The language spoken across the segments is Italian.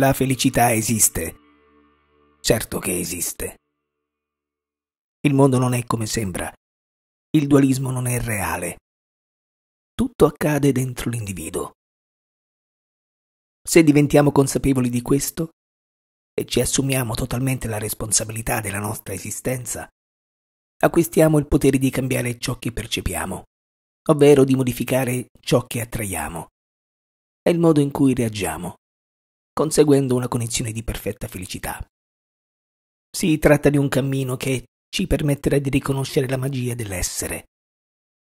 La felicità esiste. Certo che esiste. Il mondo non è come sembra. Il dualismo non è reale. Tutto accade dentro l'individuo. Se diventiamo consapevoli di questo e ci assumiamo totalmente la responsabilità della nostra esistenza, acquistiamo il potere di cambiare ciò che percepiamo, ovvero di modificare ciò che attraiamo. È il modo in cui reagiamo conseguendo una condizione di perfetta felicità. Si tratta di un cammino che ci permetterà di riconoscere la magia dell'essere,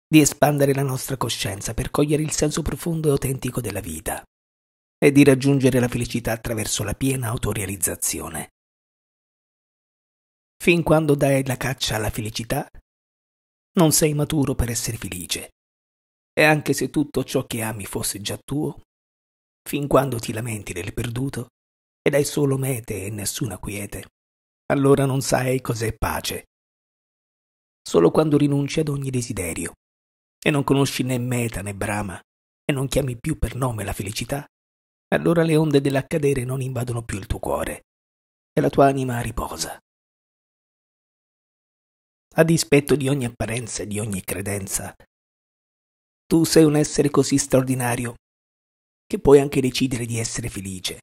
di espandere la nostra coscienza per cogliere il senso profondo e autentico della vita e di raggiungere la felicità attraverso la piena autorealizzazione. Fin quando dai la caccia alla felicità, non sei maturo per essere felice. E anche se tutto ciò che ami fosse già tuo, fin quando ti lamenti del perduto ed hai solo mete e nessuna quiete, allora non sai cos'è pace. Solo quando rinunci ad ogni desiderio e non conosci né meta né brama e non chiami più per nome la felicità, allora le onde dell'accadere non invadono più il tuo cuore e la tua anima riposa. A dispetto di ogni apparenza e di ogni credenza, tu sei un essere così straordinario che puoi anche decidere di essere felice.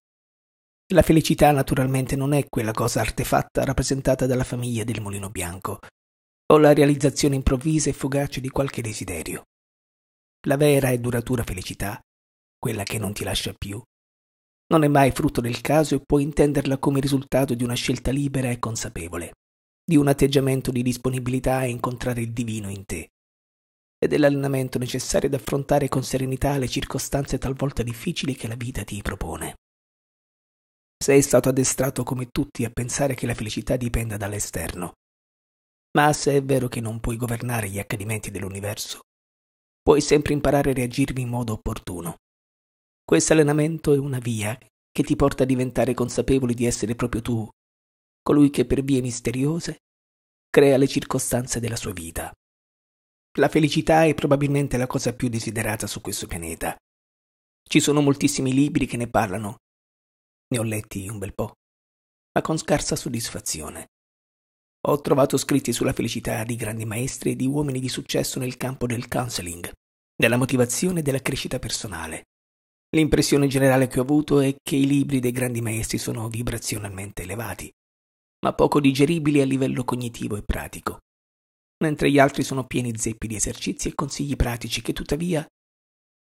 La felicità naturalmente non è quella cosa artefatta rappresentata dalla famiglia del mulino bianco, o la realizzazione improvvisa e fugace di qualche desiderio. La vera e duratura felicità, quella che non ti lascia più, non è mai frutto del caso e puoi intenderla come risultato di una scelta libera e consapevole, di un atteggiamento di disponibilità a incontrare il divino in te, e dell'allenamento necessario ad affrontare con serenità le circostanze talvolta difficili che la vita ti propone. Sei stato addestrato come tutti a pensare che la felicità dipenda dall'esterno. Ma se è vero che non puoi governare gli accadimenti dell'universo, puoi sempre imparare a reagirvi in modo opportuno. Questo allenamento è una via che ti porta a diventare consapevoli di essere proprio tu, colui che per vie misteriose crea le circostanze della sua vita. La felicità è probabilmente la cosa più desiderata su questo pianeta. Ci sono moltissimi libri che ne parlano. Ne ho letti un bel po', ma con scarsa soddisfazione. Ho trovato scritti sulla felicità di grandi maestri e di uomini di successo nel campo del counseling, della motivazione e della crescita personale. L'impressione generale che ho avuto è che i libri dei grandi maestri sono vibrazionalmente elevati, ma poco digeribili a livello cognitivo e pratico mentre gli altri sono pieni zeppi di esercizi e consigli pratici che tuttavia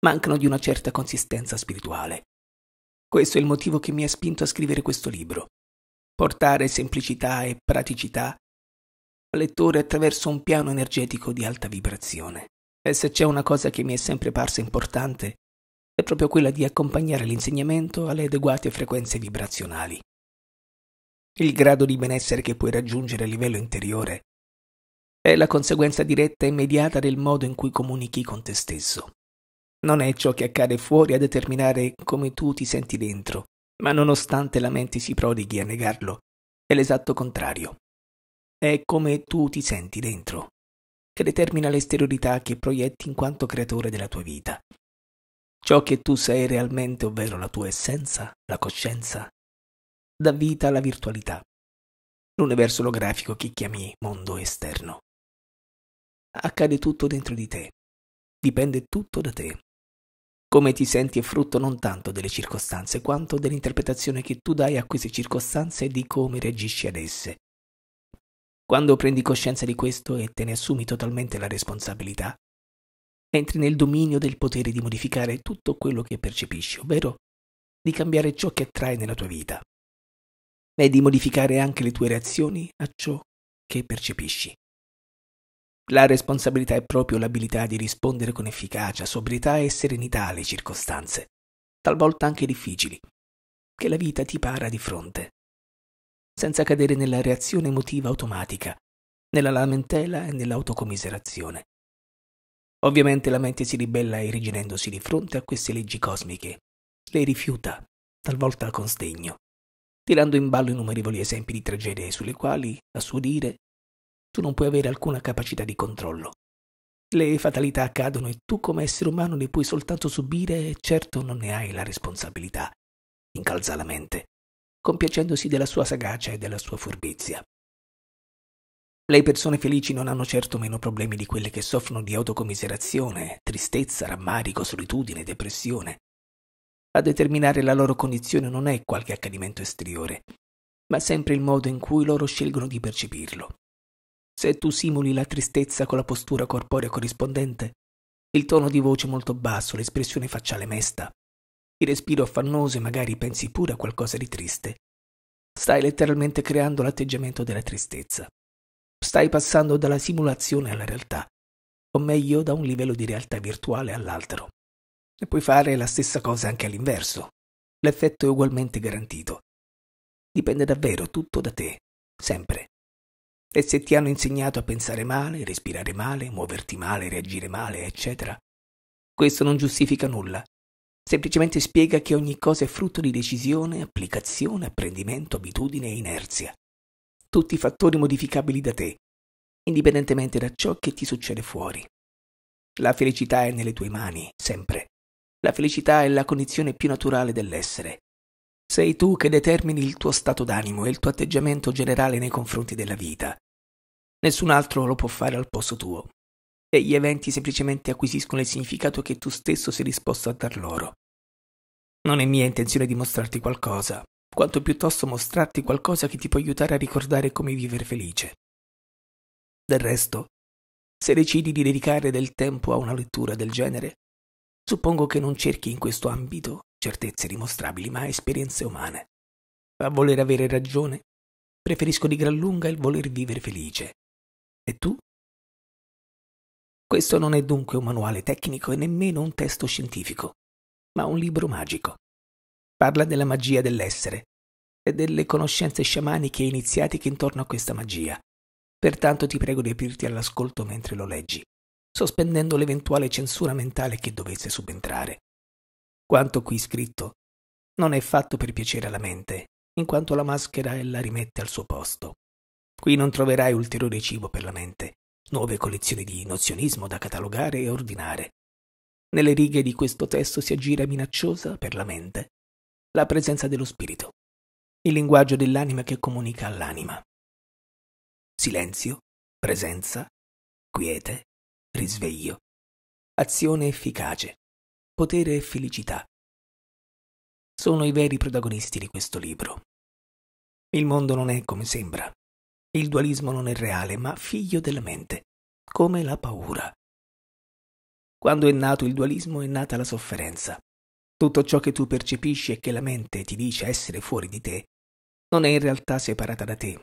mancano di una certa consistenza spirituale. Questo è il motivo che mi ha spinto a scrivere questo libro. Portare semplicità e praticità al lettore attraverso un piano energetico di alta vibrazione. E se c'è una cosa che mi è sempre parsa importante, è proprio quella di accompagnare l'insegnamento alle adeguate frequenze vibrazionali. Il grado di benessere che puoi raggiungere a livello interiore è la conseguenza diretta e immediata del modo in cui comunichi con te stesso. Non è ciò che accade fuori a determinare come tu ti senti dentro, ma nonostante la mente si prodighi a negarlo, è l'esatto contrario. È come tu ti senti dentro, che determina l'esteriorità che proietti in quanto creatore della tua vita. Ciò che tu sei realmente, ovvero la tua essenza, la coscienza, dà vita alla virtualità, l'universo olografico che chiami mondo esterno accade tutto dentro di te. Dipende tutto da te. Come ti senti è frutto non tanto delle circostanze quanto dell'interpretazione che tu dai a queste circostanze e di come reagisci ad esse. Quando prendi coscienza di questo e te ne assumi totalmente la responsabilità, entri nel dominio del potere di modificare tutto quello che percepisci, ovvero di cambiare ciò che attrae nella tua vita e di modificare anche le tue reazioni a ciò che percepisci. La responsabilità è proprio l'abilità di rispondere con efficacia, sobrietà e serenità alle circostanze, talvolta anche difficili, che la vita ti para di fronte, senza cadere nella reazione emotiva automatica, nella lamentela e nell'autocommiserazione. Ovviamente la mente si ribella irrigidendosi di fronte a queste leggi cosmiche, le rifiuta, talvolta con sdegno, tirando in ballo innumerevoli esempi di tragedie sulle quali, a suo dire, tu non puoi avere alcuna capacità di controllo. Le fatalità accadono e tu come essere umano ne puoi soltanto subire e certo non ne hai la responsabilità. Incalza la mente, compiacendosi della sua sagacia e della sua furbizia. Le persone felici non hanno certo meno problemi di quelle che soffrono di autocommiserazione, tristezza, rammarico, solitudine, depressione. A determinare la loro condizione non è qualche accadimento esteriore, ma sempre il modo in cui loro scelgono di percepirlo. Se tu simuli la tristezza con la postura corporea corrispondente, il tono di voce molto basso, l'espressione facciale mesta, il respiro affannoso e magari pensi pure a qualcosa di triste, stai letteralmente creando l'atteggiamento della tristezza. Stai passando dalla simulazione alla realtà, o meglio da un livello di realtà virtuale all'altro. E puoi fare la stessa cosa anche all'inverso. L'effetto è ugualmente garantito. Dipende davvero tutto da te, sempre. E se ti hanno insegnato a pensare male, respirare male, muoverti male, reagire male, eccetera, questo non giustifica nulla. Semplicemente spiega che ogni cosa è frutto di decisione, applicazione, apprendimento, abitudine e inerzia. Tutti fattori modificabili da te, indipendentemente da ciò che ti succede fuori. La felicità è nelle tue mani, sempre. La felicità è la condizione più naturale dell'essere. Sei tu che determini il tuo stato d'animo e il tuo atteggiamento generale nei confronti della vita. Nessun altro lo può fare al posto tuo. E gli eventi semplicemente acquisiscono il significato che tu stesso sei disposto a dar loro. Non è mia intenzione dimostrarti qualcosa, quanto piuttosto mostrarti qualcosa che ti può aiutare a ricordare come vivere felice. Del resto, se decidi di dedicare del tempo a una lettura del genere, suppongo che non cerchi in questo ambito certezze dimostrabili, ma esperienze umane. A voler avere ragione, preferisco di gran lunga il voler vivere felice, e tu? Questo non è dunque un manuale tecnico e nemmeno un testo scientifico, ma un libro magico. Parla della magia dell'essere e delle conoscenze sciamaniche e iniziatiche intorno a questa magia. Pertanto ti prego di aprirti all'ascolto mentre lo leggi, sospendendo l'eventuale censura mentale che dovesse subentrare. Quanto qui scritto non è fatto per piacere alla mente, in quanto la maschera la rimette al suo posto. Qui non troverai ulteriore cibo per la mente, nuove collezioni di nozionismo da catalogare e ordinare. Nelle righe di questo testo si aggira minacciosa per la mente la presenza dello spirito, il linguaggio dell'anima che comunica all'anima. Silenzio, presenza, quiete, risveglio, azione efficace, potere e felicità. Sono i veri protagonisti di questo libro. Il mondo non è come sembra. Il dualismo non è reale, ma figlio della mente, come la paura. Quando è nato il dualismo è nata la sofferenza. Tutto ciò che tu percepisci e che la mente ti dice essere fuori di te, non è in realtà separata da te,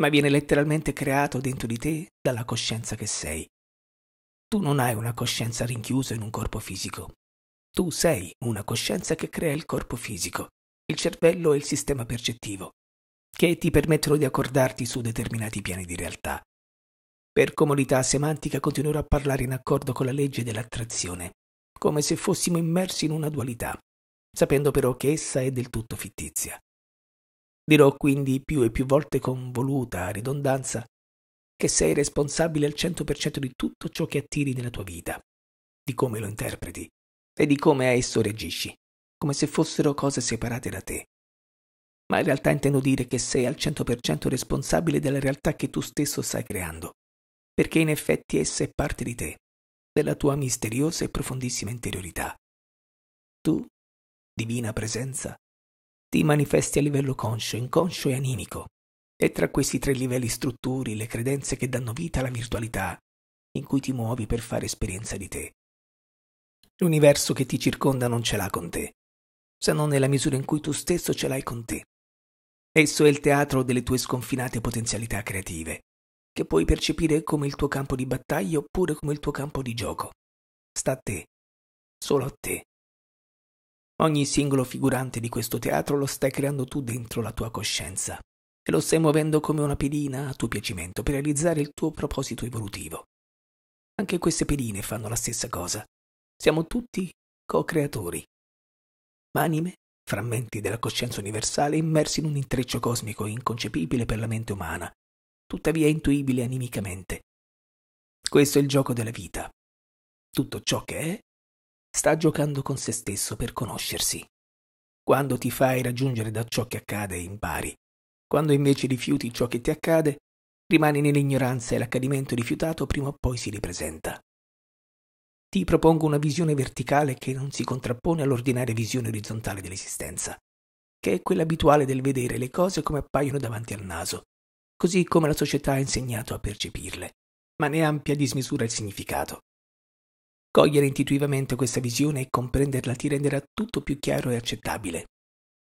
ma viene letteralmente creato dentro di te dalla coscienza che sei. Tu non hai una coscienza rinchiusa in un corpo fisico. Tu sei una coscienza che crea il corpo fisico, il cervello e il sistema percettivo che ti permettono di accordarti su determinati piani di realtà. Per comodità semantica continuerò a parlare in accordo con la legge dell'attrazione, come se fossimo immersi in una dualità, sapendo però che essa è del tutto fittizia. Dirò quindi più e più volte con voluta ridondanza che sei responsabile al 100% di tutto ciò che attiri nella tua vita, di come lo interpreti e di come a esso reagisci, come se fossero cose separate da te ma in realtà intendo dire che sei al 100% responsabile della realtà che tu stesso stai creando, perché in effetti essa è parte di te, della tua misteriosa e profondissima interiorità. Tu, divina presenza, ti manifesti a livello conscio, inconscio e animico, e tra questi tre livelli strutturi le credenze che danno vita alla virtualità in cui ti muovi per fare esperienza di te. L'universo che ti circonda non ce l'ha con te, se non nella misura in cui tu stesso ce l'hai con te. Esso è il teatro delle tue sconfinate potenzialità creative, che puoi percepire come il tuo campo di battaglia oppure come il tuo campo di gioco. Sta a te, solo a te. Ogni singolo figurante di questo teatro lo stai creando tu dentro la tua coscienza e lo stai muovendo come una pedina a tuo piacimento per realizzare il tuo proposito evolutivo. Anche queste pedine fanno la stessa cosa. Siamo tutti co-creatori, anime frammenti della coscienza universale immersi in un intreccio cosmico inconcepibile per la mente umana, tuttavia intuibile animicamente. Questo è il gioco della vita. Tutto ciò che è sta giocando con se stesso per conoscersi. Quando ti fai raggiungere da ciò che accade, impari. Quando invece rifiuti ciò che ti accade, rimani nell'ignoranza e l'accadimento rifiutato prima o poi si ripresenta ti propongo una visione verticale che non si contrappone all'ordinaria visione orizzontale dell'esistenza, che è quella abituale del vedere le cose come appaiono davanti al naso, così come la società ha insegnato a percepirle, ma ne ampia dismisura il significato. Cogliere intuitivamente questa visione e comprenderla ti renderà tutto più chiaro e accettabile,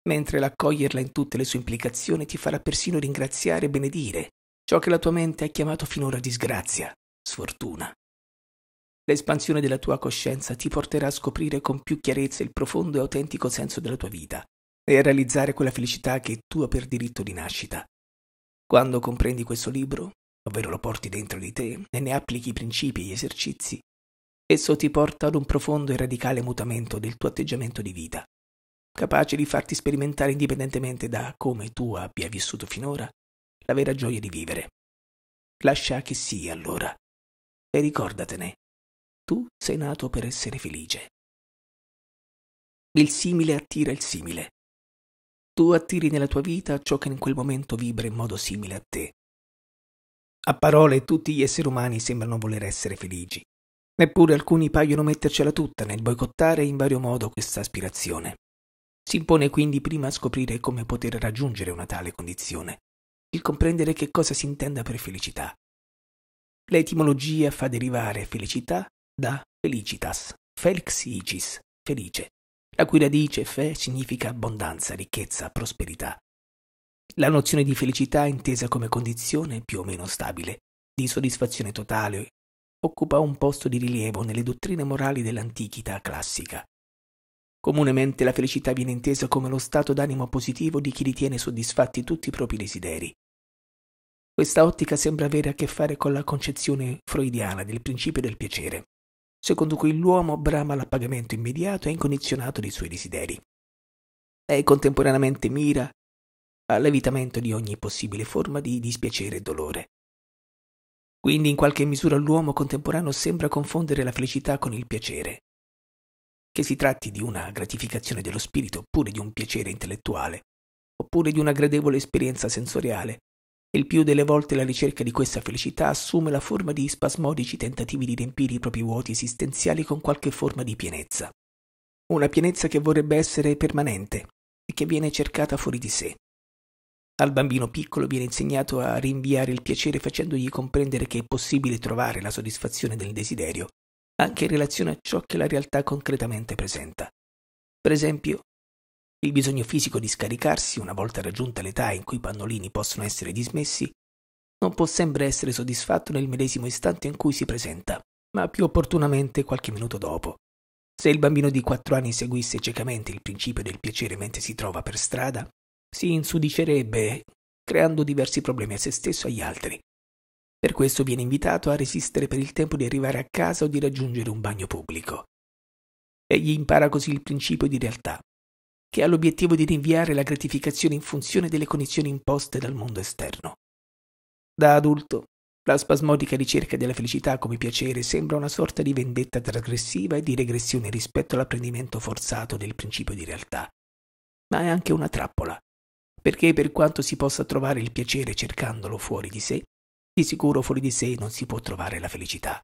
mentre l'accoglierla in tutte le sue implicazioni ti farà persino ringraziare e benedire ciò che la tua mente ha chiamato finora disgrazia, sfortuna, L'espansione della tua coscienza ti porterà a scoprire con più chiarezza il profondo e autentico senso della tua vita e a realizzare quella felicità che è tua per diritto di nascita. Quando comprendi questo libro, ovvero lo porti dentro di te e ne applichi i principi e gli esercizi, esso ti porta ad un profondo e radicale mutamento del tuo atteggiamento di vita, capace di farti sperimentare indipendentemente da come tu abbia vissuto finora la vera gioia di vivere. Lascia che sia allora e ricordatene tu sei nato per essere felice. Il simile attira il simile. Tu attiri nella tua vita ciò che in quel momento vibra in modo simile a te. A parole tutti gli esseri umani sembrano voler essere felici. Neppure alcuni paiono mettercela tutta nel boicottare in vario modo questa aspirazione. Si impone quindi prima scoprire come poter raggiungere una tale condizione, il comprendere che cosa si intenda per felicità. L'etimologia fa derivare felicità da felicitas, felix icis, felice, la cui radice fe significa abbondanza, ricchezza, prosperità. La nozione di felicità intesa come condizione più o meno stabile, di soddisfazione totale, occupa un posto di rilievo nelle dottrine morali dell'antichità classica. Comunemente la felicità viene intesa come lo stato d'animo positivo di chi ritiene soddisfatti tutti i propri desideri. Questa ottica sembra avere a che fare con la concezione freudiana del principio del piacere, secondo cui l'uomo brama l'appagamento immediato e incondizionato dei suoi desideri e contemporaneamente mira all'evitamento di ogni possibile forma di dispiacere e dolore. Quindi in qualche misura l'uomo contemporaneo sembra confondere la felicità con il piacere. Che si tratti di una gratificazione dello spirito oppure di un piacere intellettuale, oppure di una gradevole esperienza sensoriale, il più delle volte la ricerca di questa felicità assume la forma di spasmodici tentativi di riempire i propri vuoti esistenziali con qualche forma di pienezza. Una pienezza che vorrebbe essere permanente e che viene cercata fuori di sé. Al bambino piccolo viene insegnato a rinviare il piacere facendogli comprendere che è possibile trovare la soddisfazione del desiderio, anche in relazione a ciò che la realtà concretamente presenta. Per esempio, il bisogno fisico di scaricarsi, una volta raggiunta l'età in cui i pannolini possono essere dismessi, non può sempre essere soddisfatto nel medesimo istante in cui si presenta, ma più opportunamente qualche minuto dopo. Se il bambino di 4 anni seguisse ciecamente il principio del piacere mentre si trova per strada, si insudicerebbe, creando diversi problemi a se stesso e agli altri. Per questo viene invitato a resistere per il tempo di arrivare a casa o di raggiungere un bagno pubblico. Egli impara così il principio di realtà, che ha l'obiettivo di rinviare la gratificazione in funzione delle condizioni imposte dal mondo esterno. Da adulto, la spasmodica ricerca della felicità come piacere sembra una sorta di vendetta trasgressiva e di regressione rispetto all'apprendimento forzato del principio di realtà. Ma è anche una trappola, perché per quanto si possa trovare il piacere cercandolo fuori di sé, di sicuro fuori di sé non si può trovare la felicità.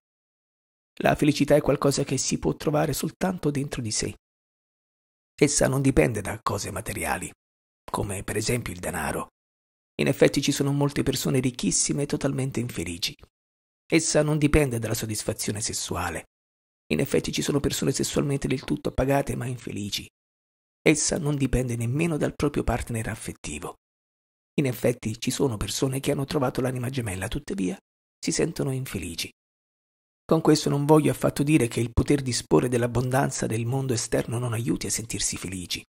La felicità è qualcosa che si può trovare soltanto dentro di sé, Essa non dipende da cose materiali, come per esempio il denaro. In effetti ci sono molte persone ricchissime e totalmente infelici. Essa non dipende dalla soddisfazione sessuale. In effetti ci sono persone sessualmente del tutto appagate ma infelici. Essa non dipende nemmeno dal proprio partner affettivo. In effetti ci sono persone che hanno trovato l'anima gemella, tuttavia si sentono infelici. Con questo non voglio affatto dire che il poter disporre dell'abbondanza del mondo esterno non aiuti a sentirsi felici.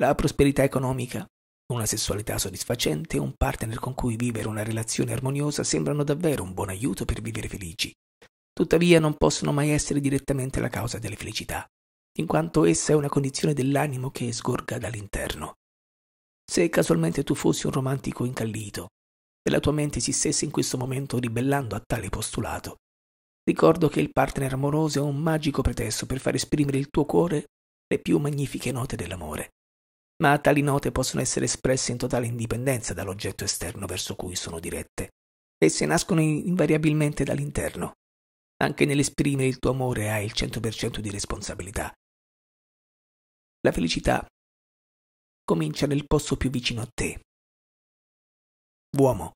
La prosperità economica, una sessualità soddisfacente e un partner con cui vivere una relazione armoniosa sembrano davvero un buon aiuto per vivere felici. Tuttavia non possono mai essere direttamente la causa delle felicità, in quanto essa è una condizione dell'animo che sgorga dall'interno. Se casualmente tu fossi un romantico incallito e la tua mente si stesse in questo momento ribellando a tale postulato, Ricordo che il partner amoroso è un magico pretesto per far esprimere il tuo cuore le più magnifiche note dell'amore. Ma tali note possono essere espresse in totale indipendenza dall'oggetto esterno verso cui sono dirette. Esse nascono invariabilmente dall'interno. Anche nell'esprimere il tuo amore hai il 100% di responsabilità. La felicità comincia nel posto più vicino a te. Uomo,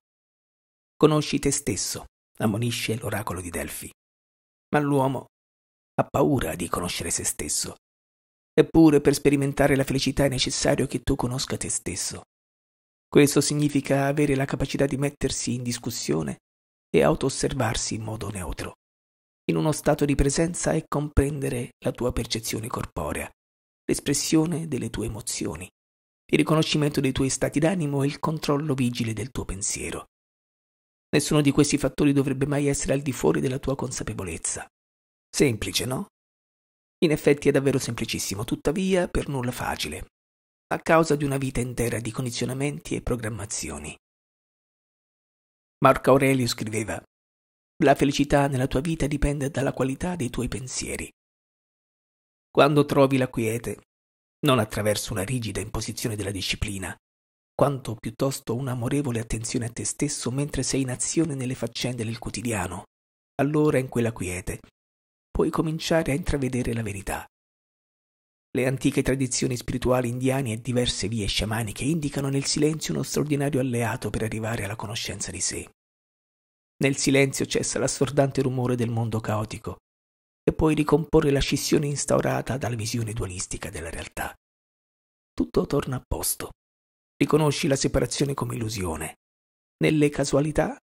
conosci te stesso, ammonisce l'oracolo di Delfi ma l'uomo ha paura di conoscere se stesso. Eppure per sperimentare la felicità è necessario che tu conosca te stesso. Questo significa avere la capacità di mettersi in discussione e auto-osservarsi in modo neutro, in uno stato di presenza e comprendere la tua percezione corporea, l'espressione delle tue emozioni, il riconoscimento dei tuoi stati d'animo e il controllo vigile del tuo pensiero. Nessuno di questi fattori dovrebbe mai essere al di fuori della tua consapevolezza. Semplice, no? In effetti è davvero semplicissimo, tuttavia per nulla facile, a causa di una vita intera di condizionamenti e programmazioni. Marco Aurelio scriveva La felicità nella tua vita dipende dalla qualità dei tuoi pensieri. Quando trovi la quiete, non attraverso una rigida imposizione della disciplina, quanto piuttosto un'amorevole attenzione a te stesso mentre sei in azione nelle faccende del quotidiano. Allora, in quella quiete, puoi cominciare a intravedere la verità. Le antiche tradizioni spirituali indiane e diverse vie sciamaniche indicano nel silenzio uno straordinario alleato per arrivare alla conoscenza di sé. Nel silenzio cessa l'assordante rumore del mondo caotico e puoi ricomporre la scissione instaurata dalla visione dualistica della realtà. Tutto torna a posto. Riconosci la separazione come illusione. Nelle casualità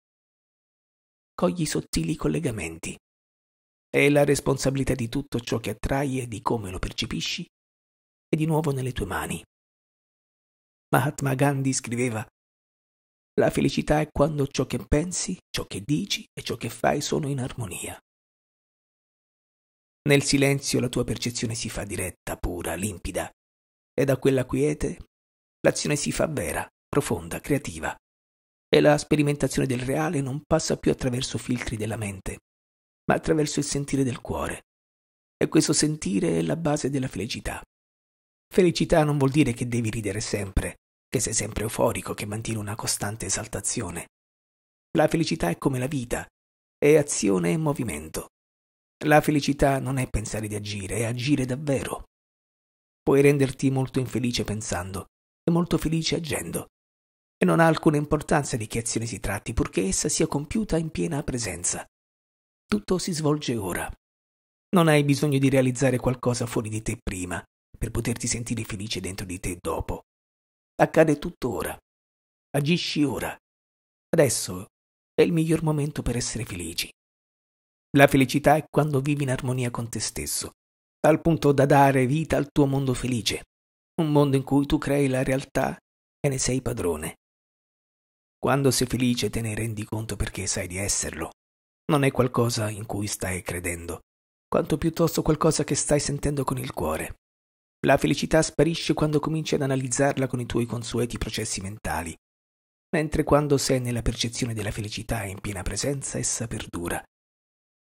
cogli sottili collegamenti. È la responsabilità di tutto ciò che attrai e di come lo percepisci è di nuovo nelle tue mani. Mahatma Gandhi scriveva La felicità è quando ciò che pensi, ciò che dici e ciò che fai sono in armonia. Nel silenzio la tua percezione si fa diretta, pura, limpida, e da quella quiete L'azione si fa vera, profonda, creativa. E la sperimentazione del reale non passa più attraverso filtri della mente, ma attraverso il sentire del cuore. E questo sentire è la base della felicità. Felicità non vuol dire che devi ridere sempre, che sei sempre euforico, che mantieni una costante esaltazione. La felicità è come la vita, è azione e movimento. La felicità non è pensare di agire, è agire davvero. Puoi renderti molto infelice pensando, e molto felice agendo, e non ha alcuna importanza di che azione si tratti, purché essa sia compiuta in piena presenza. Tutto si svolge ora. Non hai bisogno di realizzare qualcosa fuori di te prima, per poterti sentire felice dentro di te dopo. Accade tutto ora. Agisci ora. Adesso è il miglior momento per essere felici. La felicità è quando vivi in armonia con te stesso, al punto da dare vita al tuo mondo felice, un mondo in cui tu crei la realtà e ne sei padrone. Quando sei felice te ne rendi conto perché sai di esserlo. Non è qualcosa in cui stai credendo, quanto piuttosto qualcosa che stai sentendo con il cuore. La felicità sparisce quando cominci ad analizzarla con i tuoi consueti processi mentali, mentre quando sei nella percezione della felicità in piena presenza essa perdura.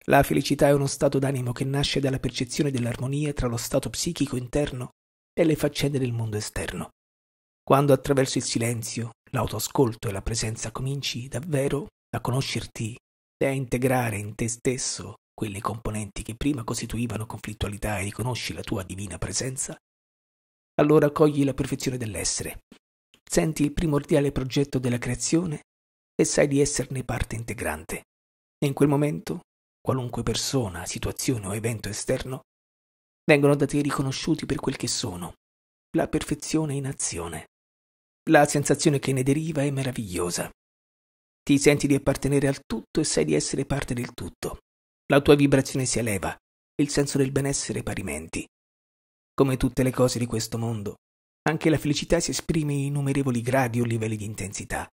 La felicità è uno stato d'animo che nasce dalla percezione dell'armonia tra lo stato psichico interno e le faccende del mondo esterno. Quando attraverso il silenzio, l'autoascolto e la presenza cominci davvero a conoscerti e a integrare in te stesso quelle componenti che prima costituivano conflittualità e riconosci la tua divina presenza, allora cogli la perfezione dell'essere, senti il primordiale progetto della creazione e sai di esserne parte integrante. E in quel momento, qualunque persona, situazione o evento esterno vengono da te riconosciuti per quel che sono, la perfezione in azione. La sensazione che ne deriva è meravigliosa. Ti senti di appartenere al tutto e sai di essere parte del tutto. La tua vibrazione si eleva, il senso del benessere parimenti. Come tutte le cose di questo mondo, anche la felicità si esprime in innumerevoli gradi o livelli di intensità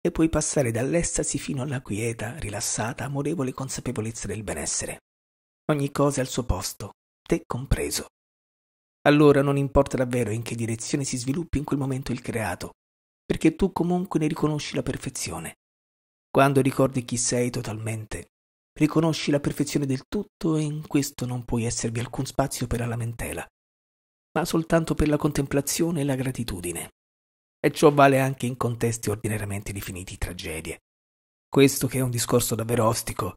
e puoi passare dall'estasi fino alla quieta, rilassata, amorevole consapevolezza del benessere. Ogni cosa è al suo posto, te compreso. Allora non importa davvero in che direzione si sviluppi in quel momento il creato, perché tu comunque ne riconosci la perfezione. Quando ricordi chi sei totalmente, riconosci la perfezione del tutto e in questo non puoi esservi alcun spazio per la lamentela, ma soltanto per la contemplazione e la gratitudine. E ciò vale anche in contesti ordinariamente definiti tragedie. Questo che è un discorso davvero ostico,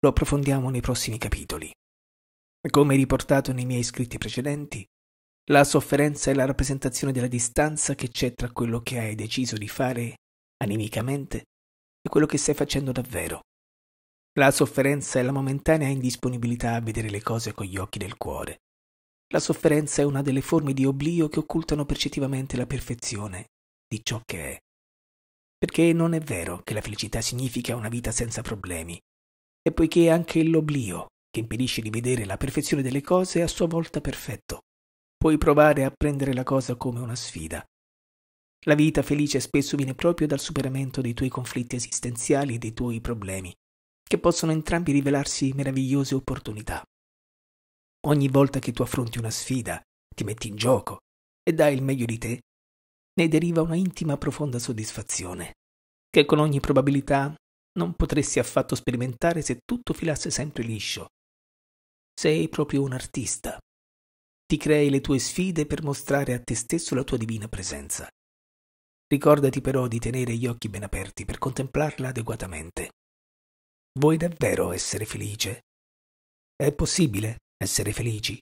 lo approfondiamo nei prossimi capitoli. Come riportato nei miei scritti precedenti, la sofferenza è la rappresentazione della distanza che c'è tra quello che hai deciso di fare animicamente e quello che stai facendo davvero. La sofferenza è la momentanea indisponibilità a vedere le cose con gli occhi del cuore. La sofferenza è una delle forme di oblio che occultano percettivamente la perfezione di ciò che è. Perché non è vero che la felicità significa una vita senza problemi, e poiché anche l'oblio che impedisce di vedere la perfezione delle cose è a sua volta perfetto. Puoi provare a prendere la cosa come una sfida. La vita felice spesso viene proprio dal superamento dei tuoi conflitti esistenziali e dei tuoi problemi, che possono entrambi rivelarsi meravigliose opportunità. Ogni volta che tu affronti una sfida, ti metti in gioco e dai il meglio di te, ne deriva una intima profonda soddisfazione, che con ogni probabilità non potresti affatto sperimentare se tutto filasse sempre liscio sei proprio un artista. Ti crei le tue sfide per mostrare a te stesso la tua divina presenza. Ricordati però di tenere gli occhi ben aperti per contemplarla adeguatamente. Vuoi davvero essere felice? È possibile essere felici?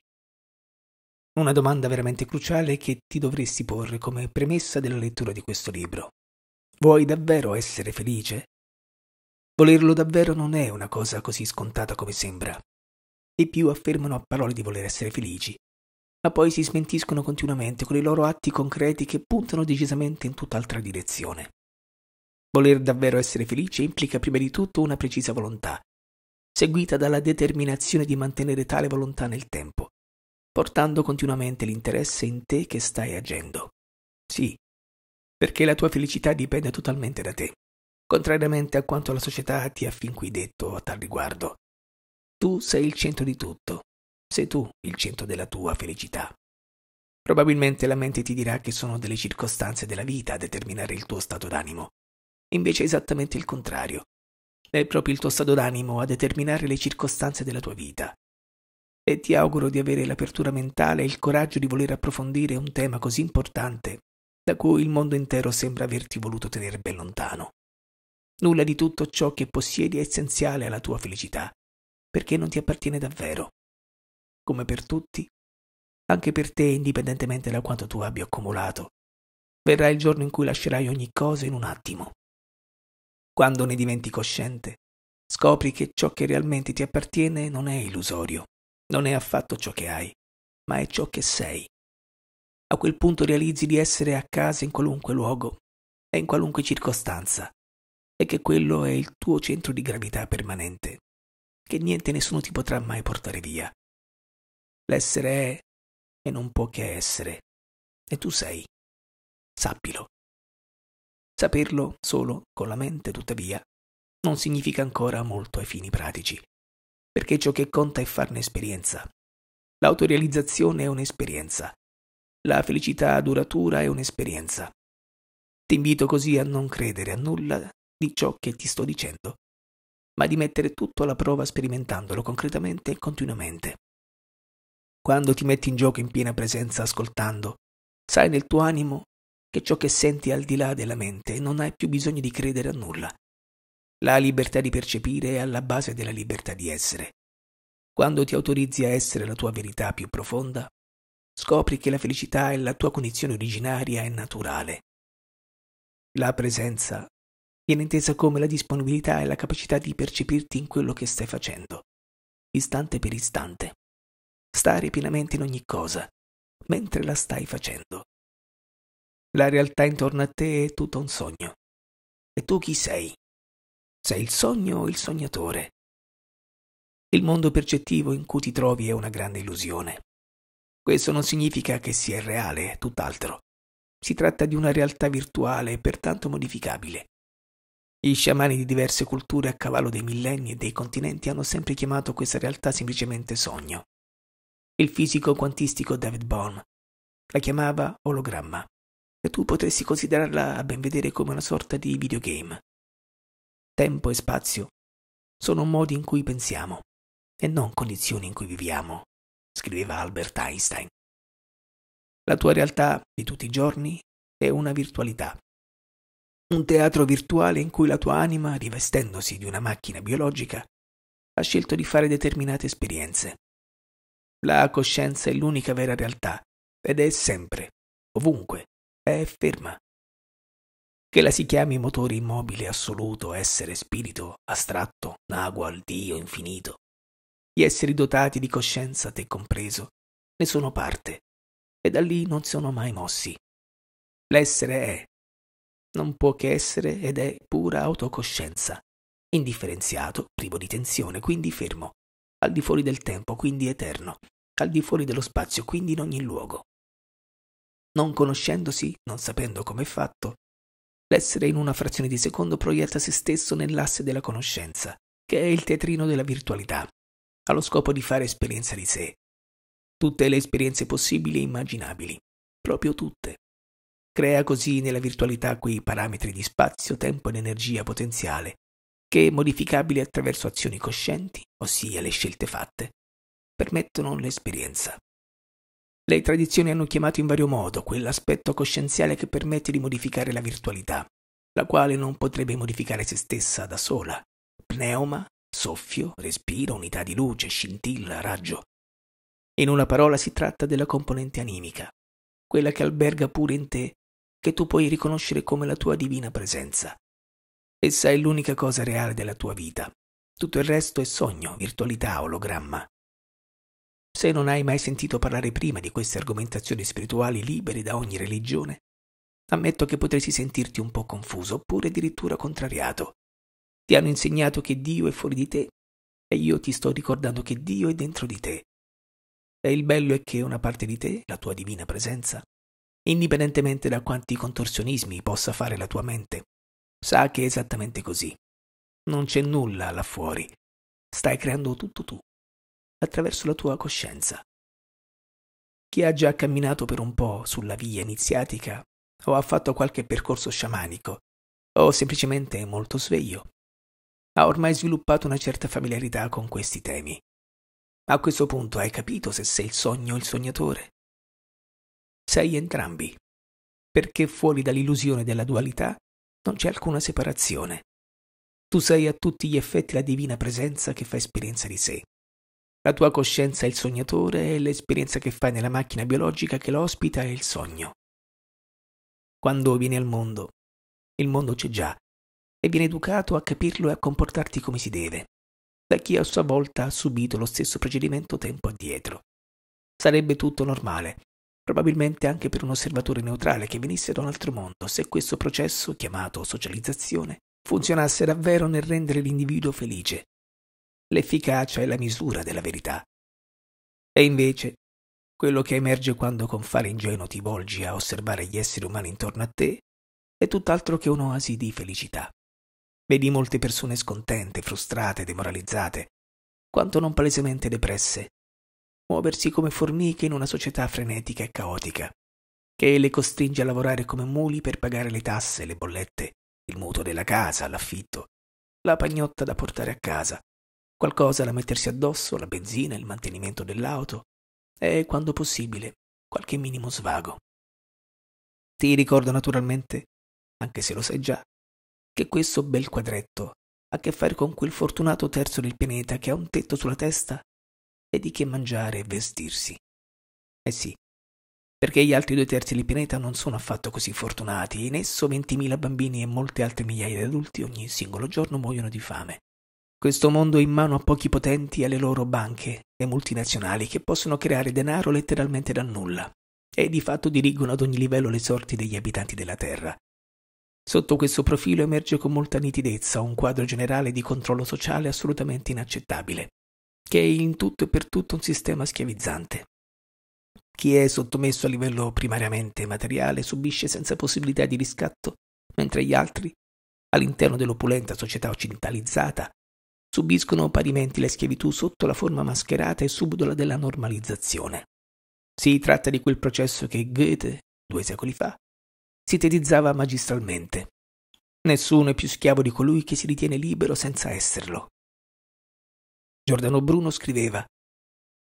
Una domanda veramente cruciale che ti dovresti porre come premessa della lettura di questo libro. Vuoi davvero essere felice? Volerlo davvero non è una cosa così scontata come sembra e più affermano a parole di voler essere felici, ma poi si smentiscono continuamente con i loro atti concreti che puntano decisamente in tutt'altra direzione. Voler davvero essere felice implica prima di tutto una precisa volontà, seguita dalla determinazione di mantenere tale volontà nel tempo, portando continuamente l'interesse in te che stai agendo. Sì, perché la tua felicità dipende totalmente da te, contrariamente a quanto la società ti ha fin qui detto a tal riguardo. Tu sei il centro di tutto. Sei tu il centro della tua felicità. Probabilmente la mente ti dirà che sono delle circostanze della vita a determinare il tuo stato d'animo. Invece è esattamente il contrario. È proprio il tuo stato d'animo a determinare le circostanze della tua vita. E ti auguro di avere l'apertura mentale e il coraggio di voler approfondire un tema così importante da cui il mondo intero sembra averti voluto tenere ben lontano. Nulla di tutto ciò che possiedi è essenziale alla tua felicità perché non ti appartiene davvero. Come per tutti, anche per te, indipendentemente da quanto tu abbia accumulato, verrà il giorno in cui lascerai ogni cosa in un attimo. Quando ne diventi cosciente, scopri che ciò che realmente ti appartiene non è illusorio, non è affatto ciò che hai, ma è ciò che sei. A quel punto realizzi di essere a casa in qualunque luogo e in qualunque circostanza, e che quello è il tuo centro di gravità permanente che niente e nessuno ti potrà mai portare via. L'essere è e non può che essere, e tu sei. Sappilo. Saperlo solo con la mente, tuttavia, non significa ancora molto ai fini pratici, perché ciò che conta è farne esperienza. L'autorealizzazione è un'esperienza. La felicità duratura è un'esperienza. Ti invito così a non credere a nulla di ciò che ti sto dicendo ma di mettere tutto alla prova sperimentandolo concretamente e continuamente. Quando ti metti in gioco in piena presenza ascoltando, sai nel tuo animo che ciò che senti è al di là della mente e non hai più bisogno di credere a nulla. La libertà di percepire è alla base della libertà di essere. Quando ti autorizzi a essere la tua verità più profonda, scopri che la felicità è la tua condizione originaria e naturale. La presenza viene intesa come la disponibilità e la capacità di percepirti in quello che stai facendo, istante per istante. Stare pienamente in ogni cosa, mentre la stai facendo. La realtà intorno a te è tutto un sogno. E tu chi sei? Sei il sogno o il sognatore? Il mondo percettivo in cui ti trovi è una grande illusione. Questo non significa che sia reale, tutt'altro. Si tratta di una realtà virtuale e pertanto modificabile, gli sciamani di diverse culture a cavallo dei millenni e dei continenti hanno sempre chiamato questa realtà semplicemente sogno. Il fisico quantistico David Bohm la chiamava ologramma, e tu potresti considerarla a ben vedere come una sorta di videogame. Tempo e spazio sono modi in cui pensiamo e non condizioni in cui viviamo, scriveva Albert Einstein. La tua realtà di tutti i giorni è una virtualità un teatro virtuale in cui la tua anima, rivestendosi di una macchina biologica, ha scelto di fare determinate esperienze. La coscienza è l'unica vera realtà ed è sempre, ovunque, è ferma. Che la si chiami motore immobile assoluto, essere spirito, astratto, nagual, Dio, infinito. Gli esseri dotati di coscienza, te compreso, ne sono parte, e da lì non sono mai mossi. L'essere è, non può che essere ed è pura autocoscienza, indifferenziato, privo di tensione, quindi fermo, al di fuori del tempo, quindi eterno, al di fuori dello spazio, quindi in ogni luogo. Non conoscendosi, non sapendo come è fatto, l'essere in una frazione di secondo proietta se stesso nell'asse della conoscenza, che è il teatrino della virtualità, allo scopo di fare esperienza di sé. Tutte le esperienze possibili e immaginabili, proprio tutte. Crea così nella virtualità quei parametri di spazio, tempo ed energia potenziale, che, modificabili attraverso azioni coscienti, ossia le scelte fatte, permettono l'esperienza. Le tradizioni hanno chiamato in vario modo quell'aspetto coscienziale che permette di modificare la virtualità, la quale non potrebbe modificare se stessa da sola. Pneuma, soffio, respiro, unità di luce, scintilla, raggio. In una parola si tratta della componente animica, quella che alberga pure in te che tu puoi riconoscere come la tua divina presenza. Essa è l'unica cosa reale della tua vita. Tutto il resto è sogno, virtualità, ologramma. Se non hai mai sentito parlare prima di queste argomentazioni spirituali libere da ogni religione, ammetto che potresti sentirti un po' confuso oppure addirittura contrariato. Ti hanno insegnato che Dio è fuori di te e io ti sto ricordando che Dio è dentro di te. E il bello è che una parte di te, la tua divina presenza, indipendentemente da quanti contorsionismi possa fare la tua mente. Sa che è esattamente così. Non c'è nulla là fuori. Stai creando tutto tu, attraverso la tua coscienza. Chi ha già camminato per un po' sulla via iniziatica, o ha fatto qualche percorso sciamanico, o semplicemente è molto sveglio, ha ormai sviluppato una certa familiarità con questi temi. A questo punto hai capito se sei il sogno o il sognatore, sei entrambi, perché fuori dall'illusione della dualità non c'è alcuna separazione. Tu sei a tutti gli effetti la divina presenza che fa esperienza di sé. La tua coscienza è il sognatore e l'esperienza che fai nella macchina biologica che lo ospita è il sogno. Quando vieni al mondo, il mondo c'è già e viene educato a capirlo e a comportarti come si deve, da chi a sua volta ha subito lo stesso procedimento tempo addietro. Sarebbe tutto normale probabilmente anche per un osservatore neutrale che venisse da un altro mondo, se questo processo, chiamato socializzazione, funzionasse davvero nel rendere l'individuo felice. L'efficacia è la misura della verità. E invece, quello che emerge quando con fare ingenuo ti volgi a osservare gli esseri umani intorno a te, è tutt'altro che un'oasi di felicità. Vedi molte persone scontente, frustrate, demoralizzate, quanto non palesemente depresse, muoversi come formiche in una società frenetica e caotica, che le costringe a lavorare come muli per pagare le tasse, le bollette, il mutuo della casa, l'affitto, la pagnotta da portare a casa, qualcosa da mettersi addosso, la benzina, il mantenimento dell'auto e, quando possibile, qualche minimo svago. Ti ricordo naturalmente, anche se lo sai già, che questo bel quadretto ha a che fare con quel fortunato terzo del pianeta che ha un tetto sulla testa e di che mangiare e vestirsi. Eh sì, perché gli altri due terzi del pianeta non sono affatto così fortunati, in esso 20.000 bambini e molte altre migliaia di adulti ogni singolo giorno muoiono di fame. Questo mondo è in mano a pochi potenti e alle loro banche, e multinazionali, che possono creare denaro letteralmente da nulla e di fatto dirigono ad ogni livello le sorti degli abitanti della Terra. Sotto questo profilo emerge con molta nitidezza un quadro generale di controllo sociale assolutamente inaccettabile che è in tutto e per tutto un sistema schiavizzante. Chi è sottomesso a livello primariamente materiale subisce senza possibilità di riscatto, mentre gli altri, all'interno dell'opulenta società occidentalizzata, subiscono parimenti la schiavitù sotto la forma mascherata e subdola della normalizzazione. Si tratta di quel processo che Goethe, due secoli fa, sintetizzava magistralmente. Nessuno è più schiavo di colui che si ritiene libero senza esserlo. Giordano Bruno scriveva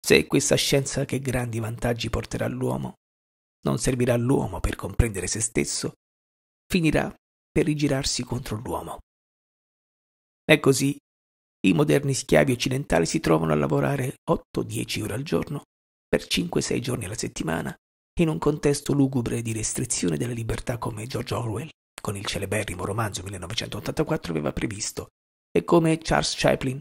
Se questa scienza che grandi vantaggi porterà all'uomo non servirà all'uomo per comprendere se stesso, finirà per rigirarsi contro l'uomo. E così i moderni schiavi occidentali si trovano a lavorare 8-10 ore al giorno per 5-6 giorni alla settimana in un contesto lugubre di restrizione della libertà come George Orwell, con il celeberrimo romanzo 1984, aveva previsto, e come Charles Chaplin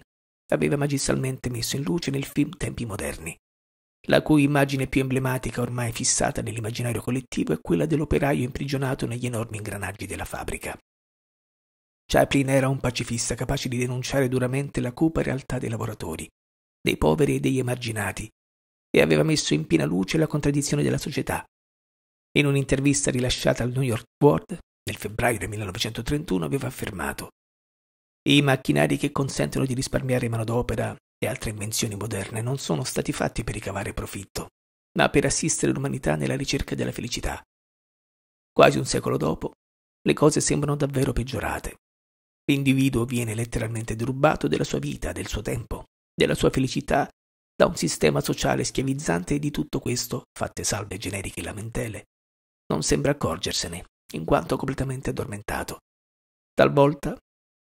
aveva magistralmente messo in luce nel film Tempi moderni, la cui immagine più emblematica ormai fissata nell'immaginario collettivo è quella dell'operaio imprigionato negli enormi ingranaggi della fabbrica. Chaplin era un pacifista capace di denunciare duramente la cupa realtà dei lavoratori, dei poveri e degli emarginati, e aveva messo in piena luce la contraddizione della società. In un'intervista rilasciata al New York World nel febbraio del 1931 aveva affermato i macchinari che consentono di risparmiare manodopera e altre invenzioni moderne non sono stati fatti per ricavare profitto, ma per assistere l'umanità nella ricerca della felicità. Quasi un secolo dopo, le cose sembrano davvero peggiorate. L'individuo viene letteralmente derubato della sua vita, del suo tempo, della sua felicità da un sistema sociale schiavizzante e di tutto questo, fatte salve generiche lamentele, non sembra accorgersene, in quanto completamente addormentato. Talvolta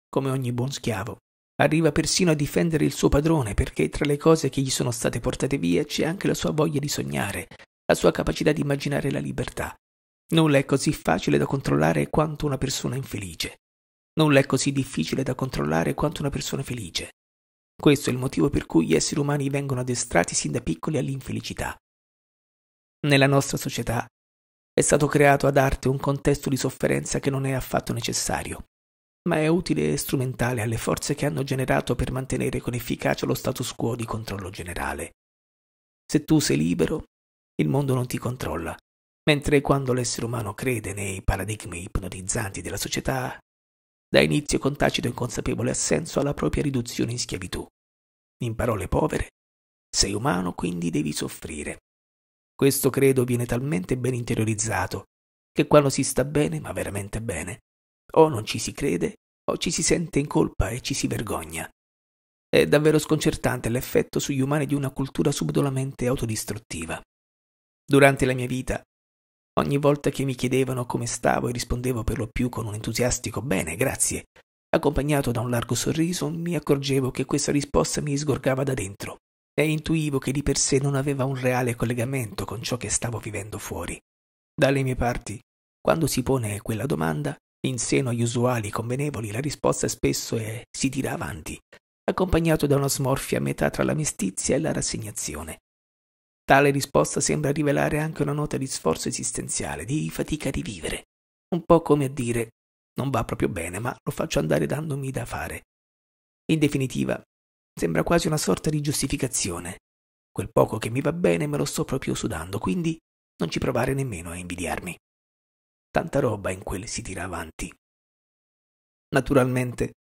come ogni buon schiavo. Arriva persino a difendere il suo padrone perché tra le cose che gli sono state portate via c'è anche la sua voglia di sognare, la sua capacità di immaginare la libertà. Nulla è così facile da controllare quanto una persona infelice. Nulla è così difficile da controllare quanto una persona felice. Questo è il motivo per cui gli esseri umani vengono addestrati sin da piccoli all'infelicità. Nella nostra società è stato creato ad arte un contesto di sofferenza che non è affatto necessario ma è utile e strumentale alle forze che hanno generato per mantenere con efficacia lo status quo di controllo generale. Se tu sei libero, il mondo non ti controlla, mentre quando l'essere umano crede nei paradigmi ipnotizzanti della società, dà inizio con tacito e inconsapevole assenso alla propria riduzione in schiavitù. In parole povere, sei umano quindi devi soffrire. Questo credo viene talmente ben interiorizzato che quando si sta bene, ma veramente bene, o non ci si crede, o ci si sente in colpa e ci si vergogna. È davvero sconcertante l'effetto sugli umani di una cultura subdolamente autodistruttiva. Durante la mia vita, ogni volta che mi chiedevano come stavo e rispondevo per lo più con un entusiastico bene, grazie, accompagnato da un largo sorriso, mi accorgevo che questa risposta mi sgorgava da dentro e intuivo che di per sé non aveva un reale collegamento con ciò che stavo vivendo fuori. Dalle mie parti, quando si pone quella domanda, in seno agli usuali convenevoli, la risposta spesso è si tira avanti, accompagnato da una smorfia a metà tra la mestizia e la rassegnazione. Tale risposta sembra rivelare anche una nota di sforzo esistenziale, di fatica di vivere, un po' come a dire non va proprio bene, ma lo faccio andare dandomi da fare. In definitiva, sembra quasi una sorta di giustificazione. Quel poco che mi va bene me lo sto proprio sudando, quindi non ci provare nemmeno a invidiarmi. Tanta roba in quel si tira avanti. Naturalmente,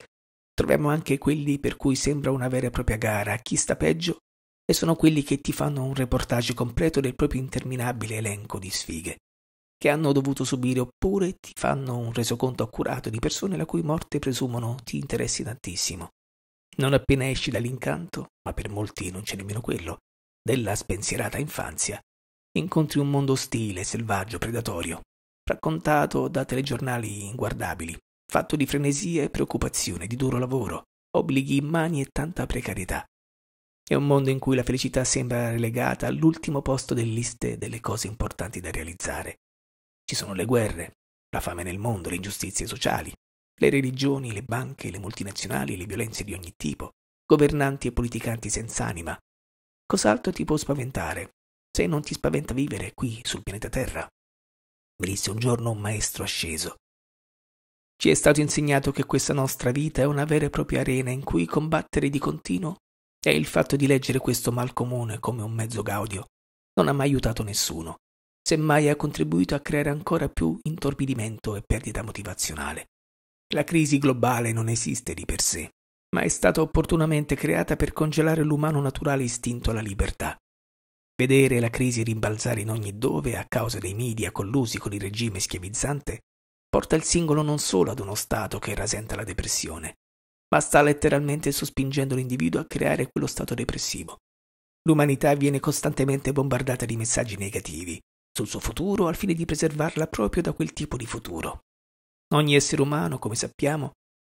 troviamo anche quelli per cui sembra una vera e propria gara a chi sta peggio e sono quelli che ti fanno un reportage completo del proprio interminabile elenco di sfighe che hanno dovuto subire oppure ti fanno un resoconto accurato di persone la cui morte presumono ti interessi tantissimo. Non appena esci dall'incanto, ma per molti non c'è nemmeno quello, della spensierata infanzia, incontri un mondo ostile, selvaggio, predatorio, raccontato da telegiornali inguardabili, fatto di frenesia e preoccupazione, di duro lavoro, obblighi immani e tanta precarietà. È un mondo in cui la felicità sembra relegata all'ultimo posto delle liste delle cose importanti da realizzare. Ci sono le guerre, la fame nel mondo, le ingiustizie sociali, le religioni, le banche, le multinazionali, le violenze di ogni tipo, governanti e politicanti senza anima. Cos'altro ti può spaventare se non ti spaventa vivere qui sul pianeta Terra? disse un giorno un maestro asceso. Ci è stato insegnato che questa nostra vita è una vera e propria arena in cui combattere di continuo e il fatto di leggere questo mal comune come un mezzo gaudio non ha mai aiutato nessuno, semmai ha contribuito a creare ancora più intorbidimento e perdita motivazionale. La crisi globale non esiste di per sé, ma è stata opportunamente creata per congelare l'umano naturale istinto alla libertà Vedere la crisi rimbalzare in ogni dove a causa dei media collusi con il regime schiavizzante porta il singolo non solo ad uno stato che rasenta la depressione, ma sta letteralmente sospingendo l'individuo a creare quello stato depressivo. L'umanità viene costantemente bombardata di messaggi negativi sul suo futuro al fine di preservarla proprio da quel tipo di futuro. Ogni essere umano, come sappiamo,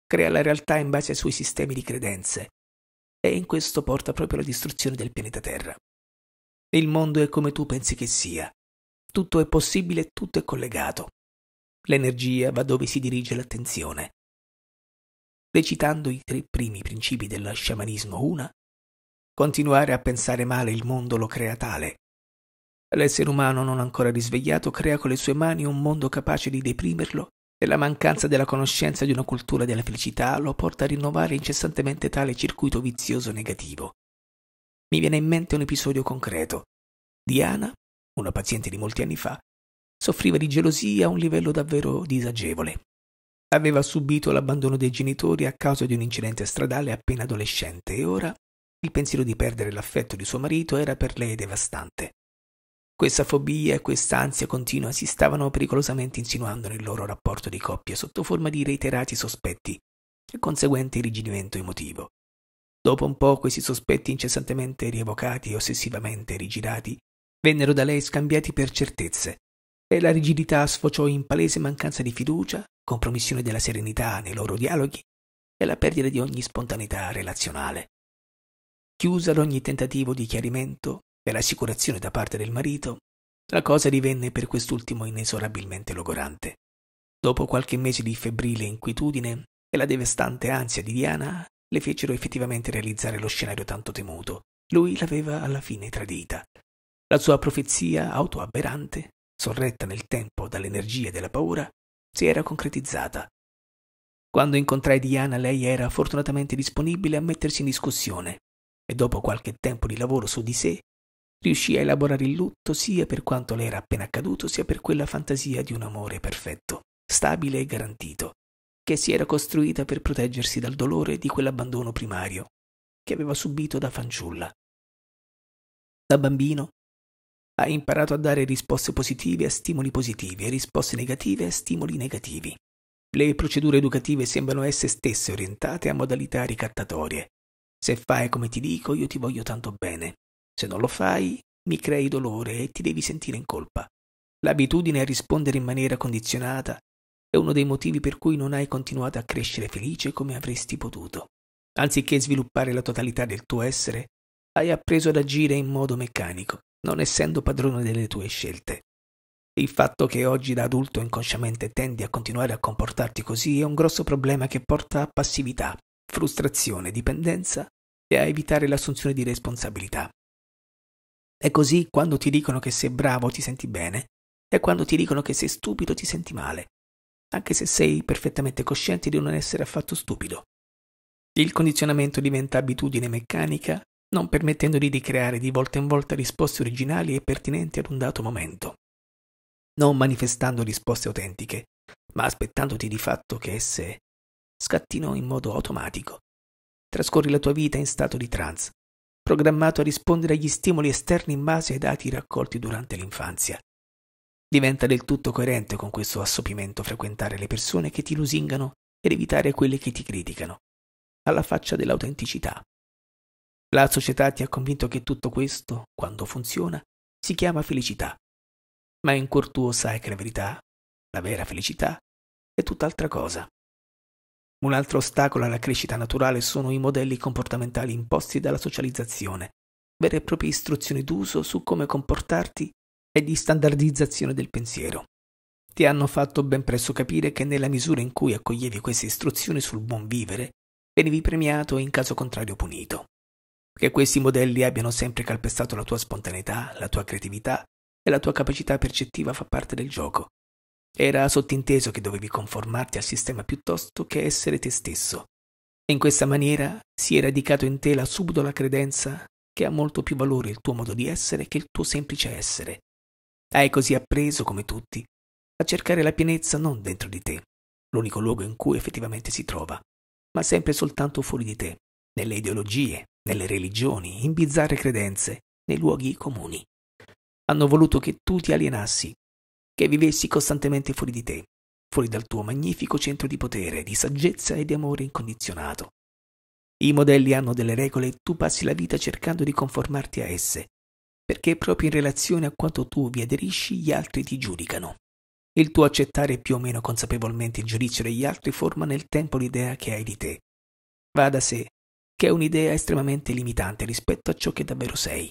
crea la realtà in base ai suoi sistemi di credenze e in questo porta proprio alla distruzione del pianeta Terra. Il mondo è come tu pensi che sia. Tutto è possibile, tutto è collegato. L'energia va dove si dirige l'attenzione. Recitando i tre primi principi dello sciamanismo una, continuare a pensare male il mondo lo crea tale. L'essere umano non ancora risvegliato crea con le sue mani un mondo capace di deprimerlo e la mancanza della conoscenza di una cultura della felicità lo porta a rinnovare incessantemente tale circuito vizioso negativo mi viene in mente un episodio concreto. Diana, una paziente di molti anni fa, soffriva di gelosia a un livello davvero disagevole. Aveva subito l'abbandono dei genitori a causa di un incidente stradale appena adolescente e ora il pensiero di perdere l'affetto di suo marito era per lei devastante. Questa fobia e questa ansia continua si stavano pericolosamente insinuando nel loro rapporto di coppia sotto forma di reiterati sospetti e conseguente irrigidimento emotivo. Dopo un po' questi sospetti incessantemente rievocati e ossessivamente rigirati vennero da lei scambiati per certezze e la rigidità sfociò in palese mancanza di fiducia, compromissione della serenità nei loro dialoghi e la perdita di ogni spontaneità relazionale. Chiusa ad ogni tentativo di chiarimento e l'assicurazione da parte del marito, la cosa divenne per quest'ultimo inesorabilmente logorante. Dopo qualche mese di febbrile inquietudine e la devastante ansia di Diana, le fecero effettivamente realizzare lo scenario tanto temuto. Lui l'aveva alla fine tradita. La sua profezia autoaberrante, sorretta nel tempo dall'energia della paura, si era concretizzata. Quando incontrai Diana, lei era fortunatamente disponibile a mettersi in discussione e dopo qualche tempo di lavoro su di sé riuscì a elaborare il lutto sia per quanto le era appena accaduto, sia per quella fantasia di un amore perfetto, stabile e garantito che si era costruita per proteggersi dal dolore di quell'abbandono primario che aveva subito da fanciulla. Da bambino ha imparato a dare risposte positive a stimoli positivi e risposte negative a stimoli negativi. Le procedure educative sembrano esse stesse orientate a modalità ricattatorie. Se fai come ti dico, io ti voglio tanto bene. Se non lo fai, mi crei dolore e ti devi sentire in colpa. L'abitudine a rispondere in maniera condizionata è uno dei motivi per cui non hai continuato a crescere felice come avresti potuto. Anziché sviluppare la totalità del tuo essere, hai appreso ad agire in modo meccanico, non essendo padrone delle tue scelte. Il fatto che oggi da adulto inconsciamente tendi a continuare a comportarti così è un grosso problema che porta a passività, frustrazione, dipendenza e a evitare l'assunzione di responsabilità. È così quando ti dicono che sei bravo ti senti bene e quando ti dicono che sei stupido ti senti male anche se sei perfettamente cosciente di non essere affatto stupido. Il condizionamento diventa abitudine meccanica, non permettendogli di creare di volta in volta risposte originali e pertinenti ad un dato momento. Non manifestando risposte autentiche, ma aspettandoti di fatto che esse scattino in modo automatico. Trascorri la tua vita in stato di trance, programmato a rispondere agli stimoli esterni in base ai dati raccolti durante l'infanzia. Diventa del tutto coerente con questo assopimento frequentare le persone che ti lusingano ed evitare quelle che ti criticano, alla faccia dell'autenticità. La società ti ha convinto che tutto questo, quando funziona, si chiama felicità. Ma in cuor tuo sai che la verità, la vera felicità, è tutt'altra cosa. Un altro ostacolo alla crescita naturale sono i modelli comportamentali imposti dalla socializzazione, vere e proprie istruzioni d'uso su come comportarti e di standardizzazione del pensiero. Ti hanno fatto ben presto capire che nella misura in cui accoglievi queste istruzioni sul buon vivere, venivi premiato e in caso contrario punito. Che questi modelli abbiano sempre calpestato la tua spontaneità, la tua creatività e la tua capacità percettiva fa parte del gioco. Era sottinteso che dovevi conformarti al sistema piuttosto che essere te stesso. E in questa maniera si è radicato in te la subdola credenza che ha molto più valore il tuo modo di essere che il tuo semplice essere, hai così appreso, come tutti, a cercare la pienezza non dentro di te, l'unico luogo in cui effettivamente si trova, ma sempre soltanto fuori di te, nelle ideologie, nelle religioni, in bizzarre credenze, nei luoghi comuni. Hanno voluto che tu ti alienassi, che vivessi costantemente fuori di te, fuori dal tuo magnifico centro di potere, di saggezza e di amore incondizionato. I modelli hanno delle regole e tu passi la vita cercando di conformarti a esse, perché proprio in relazione a quanto tu vi aderisci gli altri ti giudicano. Il tuo accettare più o meno consapevolmente il giudizio degli altri forma nel tempo l'idea che hai di te. Va da sé che è un'idea estremamente limitante rispetto a ciò che davvero sei.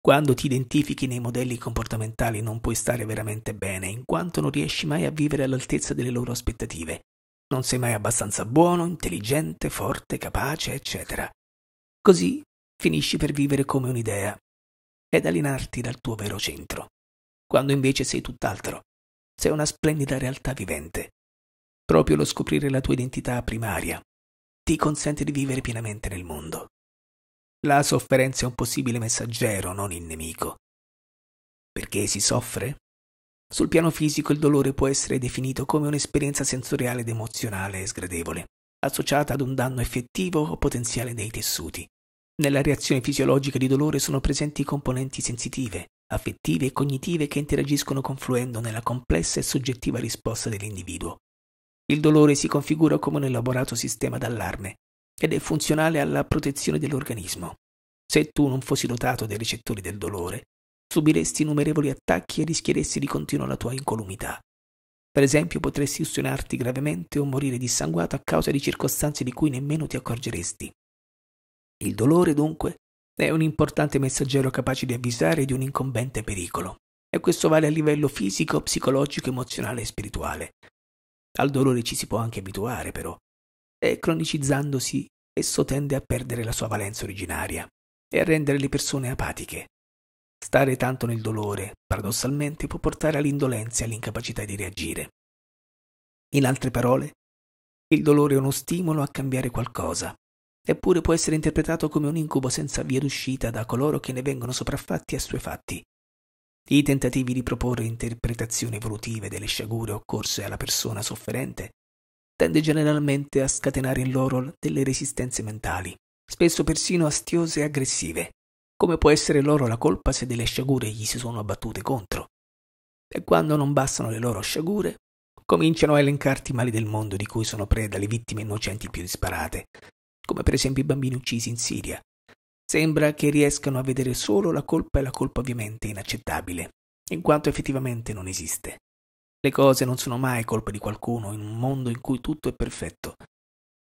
Quando ti identifichi nei modelli comportamentali non puoi stare veramente bene, in quanto non riesci mai a vivere all'altezza delle loro aspettative. Non sei mai abbastanza buono, intelligente, forte, capace, eccetera. Così finisci per vivere come un'idea, ed alienarti dal tuo vero centro, quando invece sei tutt'altro. Sei una splendida realtà vivente. Proprio lo scoprire la tua identità primaria ti consente di vivere pienamente nel mondo. La sofferenza è un possibile messaggero, non il nemico. Perché si soffre? Sul piano fisico il dolore può essere definito come un'esperienza sensoriale ed emozionale sgradevole, associata ad un danno effettivo o potenziale dei tessuti, nella reazione fisiologica di dolore sono presenti componenti sensitive, affettive e cognitive che interagiscono confluendo nella complessa e soggettiva risposta dell'individuo. Il dolore si configura come un elaborato sistema d'allarme ed è funzionale alla protezione dell'organismo. Se tu non fossi dotato dei recettori del dolore, subiresti innumerevoli attacchi e rischieresti di continuo la tua incolumità. Per esempio, potresti ustionarti gravemente o morire dissanguato a causa di circostanze di cui nemmeno ti accorgeresti. Il dolore, dunque, è un importante messaggero capace di avvisare di un incombente pericolo, e questo vale a livello fisico, psicologico, emozionale e spirituale. Al dolore ci si può anche abituare, però, e cronicizzandosi, esso tende a perdere la sua valenza originaria e a rendere le persone apatiche. Stare tanto nel dolore, paradossalmente, può portare all'indolenza e all'incapacità di reagire. In altre parole, il dolore è uno stimolo a cambiare qualcosa, eppure può essere interpretato come un incubo senza via d'uscita da coloro che ne vengono sopraffatti e assuefatti. I tentativi di proporre interpretazioni evolutive delle sciagure occorse alla persona sofferente tende generalmente a scatenare in loro delle resistenze mentali, spesso persino astiose e aggressive, come può essere loro la colpa se delle sciagure gli si sono abbattute contro. E quando non bastano le loro sciagure, cominciano a elencarti i mali del mondo di cui sono preda le vittime innocenti più disparate, come per esempio i bambini uccisi in Siria. Sembra che riescano a vedere solo la colpa e la colpa ovviamente è inaccettabile, in quanto effettivamente non esiste. Le cose non sono mai colpa di qualcuno in un mondo in cui tutto è perfetto.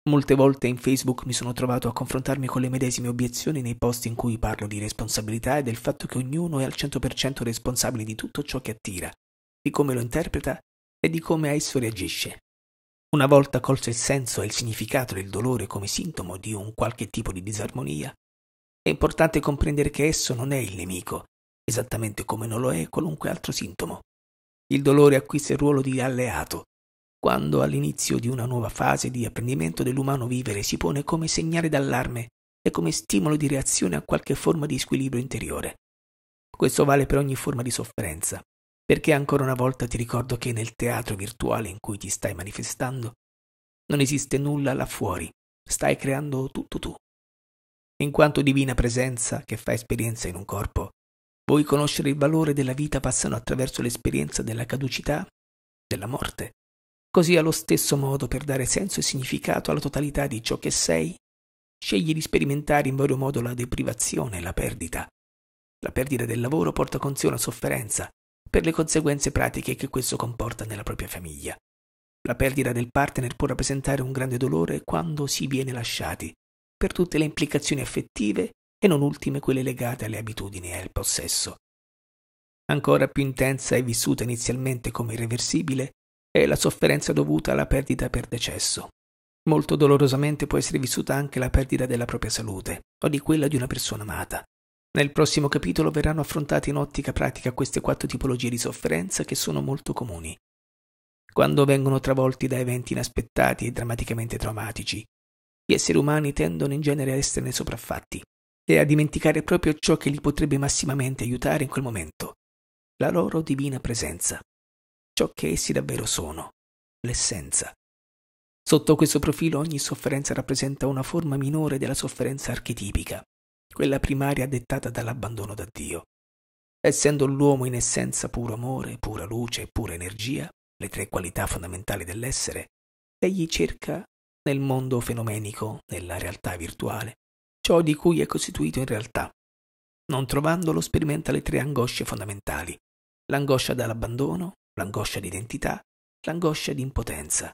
Molte volte in Facebook mi sono trovato a confrontarmi con le medesime obiezioni nei post in cui parlo di responsabilità e del fatto che ognuno è al 100% responsabile di tutto ciò che attira, di come lo interpreta e di come a esso reagisce. Una volta colse il senso e il significato del dolore come sintomo di un qualche tipo di disarmonia, è importante comprendere che esso non è il nemico, esattamente come non lo è qualunque altro sintomo. Il dolore acquista il ruolo di alleato, quando all'inizio di una nuova fase di apprendimento dell'umano vivere si pone come segnale d'allarme e come stimolo di reazione a qualche forma di squilibrio interiore. Questo vale per ogni forma di sofferenza, perché ancora una volta ti ricordo che nel teatro virtuale in cui ti stai manifestando non esiste nulla là fuori, stai creando tutto tu. In quanto divina presenza che fa esperienza in un corpo, vuoi conoscere il valore della vita passando attraverso l'esperienza della caducità, della morte, così allo stesso modo per dare senso e significato alla totalità di ciò che sei, scegli di sperimentare in vario modo la deprivazione e la perdita. La perdita del lavoro porta con sé una sofferenza, per le conseguenze pratiche che questo comporta nella propria famiglia. La perdita del partner può rappresentare un grande dolore quando si viene lasciati, per tutte le implicazioni affettive e non ultime quelle legate alle abitudini e al possesso. Ancora più intensa e vissuta inizialmente come irreversibile è la sofferenza dovuta alla perdita per decesso. Molto dolorosamente può essere vissuta anche la perdita della propria salute o di quella di una persona amata, nel prossimo capitolo verranno affrontate in ottica pratica queste quattro tipologie di sofferenza che sono molto comuni. Quando vengono travolti da eventi inaspettati e drammaticamente traumatici, gli esseri umani tendono in genere a esserne sopraffatti e a dimenticare proprio ciò che li potrebbe massimamente aiutare in quel momento, la loro divina presenza, ciò che essi davvero sono, l'essenza. Sotto questo profilo ogni sofferenza rappresenta una forma minore della sofferenza archetipica, quella primaria dettata dall'abbandono da Dio. Essendo l'uomo in essenza puro amore, pura luce e pura energia, le tre qualità fondamentali dell'essere, egli cerca nel mondo fenomenico, nella realtà virtuale, ciò di cui è costituito in realtà. Non trovandolo sperimenta le tre angosce fondamentali, l'angoscia dall'abbandono, l'angoscia di identità, l'angoscia di impotenza.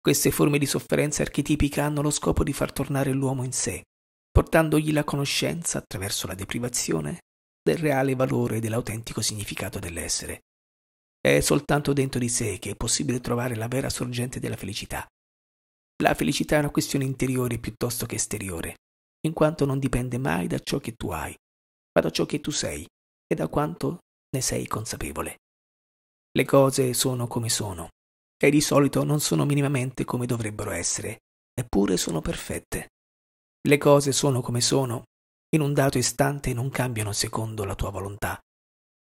Queste forme di sofferenza archetipica hanno lo scopo di far tornare l'uomo in sé, portandogli la conoscenza attraverso la deprivazione del reale valore e dell'autentico significato dell'essere. È soltanto dentro di sé che è possibile trovare la vera sorgente della felicità. La felicità è una questione interiore piuttosto che esteriore, in quanto non dipende mai da ciò che tu hai, ma da ciò che tu sei e da quanto ne sei consapevole. Le cose sono come sono, e di solito non sono minimamente come dovrebbero essere, eppure sono perfette. Le cose sono come sono, in un dato istante non cambiano secondo la tua volontà,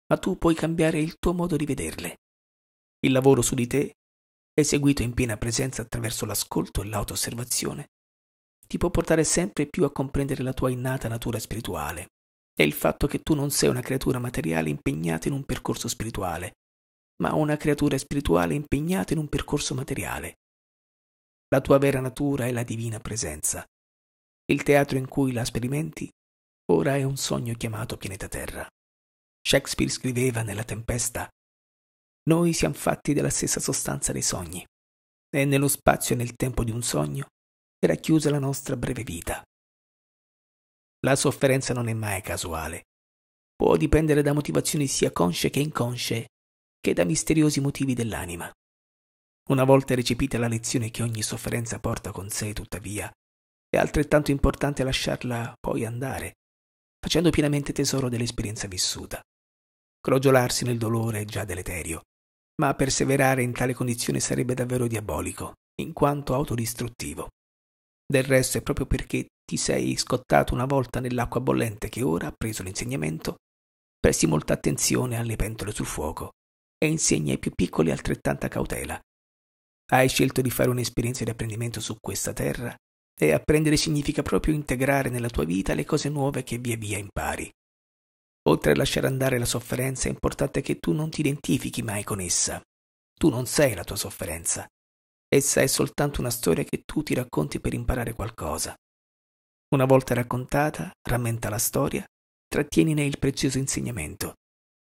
ma tu puoi cambiare il tuo modo di vederle. Il lavoro su di te, eseguito in piena presenza attraverso l'ascolto e l'autoosservazione, ti può portare sempre più a comprendere la tua innata natura spirituale e il fatto che tu non sei una creatura materiale impegnata in un percorso spirituale, ma una creatura spirituale impegnata in un percorso materiale. La tua vera natura è la divina presenza, il teatro in cui la sperimenti ora è un sogno chiamato pianeta Terra. Shakespeare scriveva nella tempesta Noi siamo fatti della stessa sostanza dei sogni, e nello spazio e nel tempo di un sogno è racchiusa la nostra breve vita. La sofferenza non è mai casuale. Può dipendere da motivazioni sia consce che inconsce, che da misteriosi motivi dell'anima. Una volta recepita la lezione che ogni sofferenza porta con sé, tuttavia, è altrettanto importante lasciarla poi andare, facendo pienamente tesoro dell'esperienza vissuta. Crogiolarsi nel dolore è già deleterio, ma perseverare in tale condizione sarebbe davvero diabolico, in quanto autodistruttivo. Del resto è proprio perché ti sei scottato una volta nell'acqua bollente che ora, preso l'insegnamento, presti molta attenzione alle pentole sul fuoco e insegni ai più piccoli altrettanta cautela. Hai scelto di fare un'esperienza di apprendimento su questa terra e apprendere significa proprio integrare nella tua vita le cose nuove che via via impari. Oltre a lasciare andare la sofferenza, è importante che tu non ti identifichi mai con essa. Tu non sei la tua sofferenza. Essa è soltanto una storia che tu ti racconti per imparare qualcosa. Una volta raccontata, rammenta la storia, trattienine il prezioso insegnamento.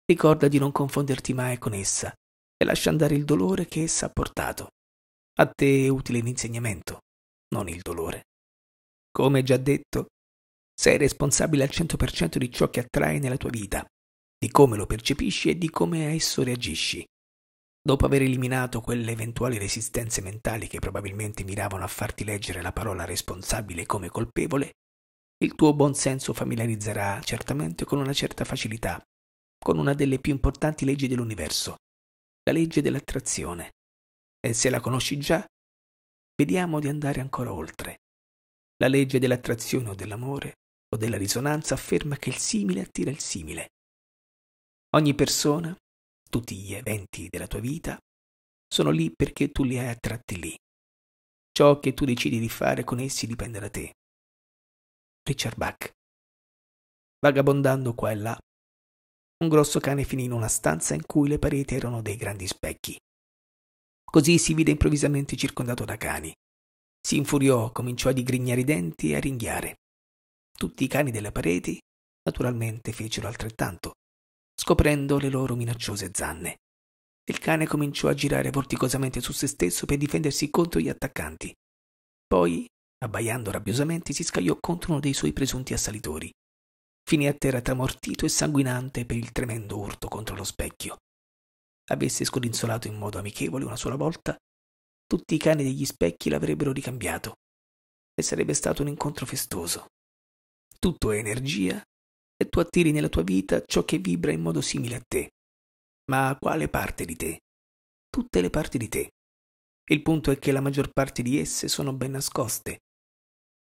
Ricorda di non confonderti mai con essa e lascia andare il dolore che essa ha portato. A te è utile l'insegnamento non il dolore. Come già detto, sei responsabile al 100% di ciò che attrai nella tua vita, di come lo percepisci e di come a esso reagisci. Dopo aver eliminato quelle eventuali resistenze mentali che probabilmente miravano a farti leggere la parola responsabile come colpevole, il tuo buon senso familiarizzerà certamente con una certa facilità, con una delle più importanti leggi dell'universo, la legge dell'attrazione. E se la conosci già, vediamo di andare ancora oltre. La legge dell'attrazione o dell'amore o della risonanza afferma che il simile attira il simile. Ogni persona, tutti gli eventi della tua vita, sono lì perché tu li hai attratti lì. Ciò che tu decidi di fare con essi dipende da te. Richard Bach. Vagabondando qua e là, un grosso cane finì in una stanza in cui le pareti erano dei grandi specchi. Così si vide improvvisamente circondato da cani. Si infuriò, cominciò a digrignare i denti e a ringhiare. Tutti i cani delle pareti, naturalmente, fecero altrettanto, scoprendo le loro minacciose zanne. Il cane cominciò a girare vorticosamente su se stesso per difendersi contro gli attaccanti. Poi, abbaiando rabbiosamente, si scagliò contro uno dei suoi presunti assalitori. Finì a terra tramortito e sanguinante per il tremendo urto contro lo specchio avesse scodinzolato in modo amichevole una sola volta, tutti i cani degli specchi l'avrebbero ricambiato e sarebbe stato un incontro festoso. Tutto è energia e tu attiri nella tua vita ciò che vibra in modo simile a te. Ma a quale parte di te? Tutte le parti di te. Il punto è che la maggior parte di esse sono ben nascoste.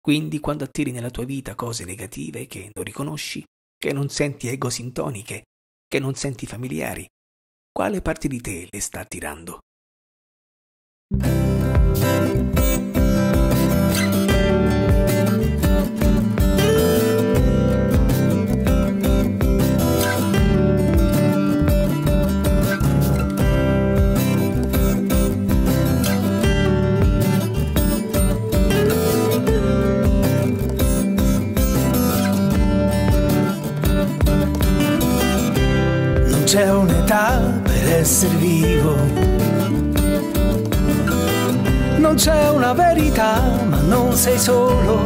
Quindi quando attiri nella tua vita cose negative che non riconosci, che non senti egosintoniche, che non senti familiari, quale parte di te le sta tirando. c'è un'età essere vivo. Non c'è una verità, ma non sei solo.